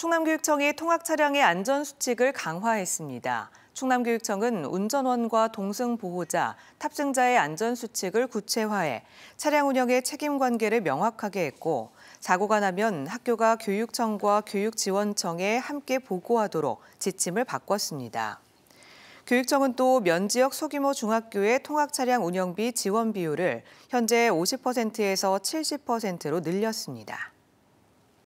충남교육청이 통학 차량의 안전 수칙을 강화했습니다. 충남교육청은 운전원과 동승 보호자, 탑승자의 안전 수칙을 구체화해 차량 운영의 책임 관계를 명확하게 했고 사고가 나면 학교가 교육청과 교육지원청에 함께 보고하도록 지침을 바꿨습니다. 교육청은 또 면지역 소규모 중학교의 통학 차량 운영비 지원 비율을 현재 50%에서 70%로 늘렸습니다.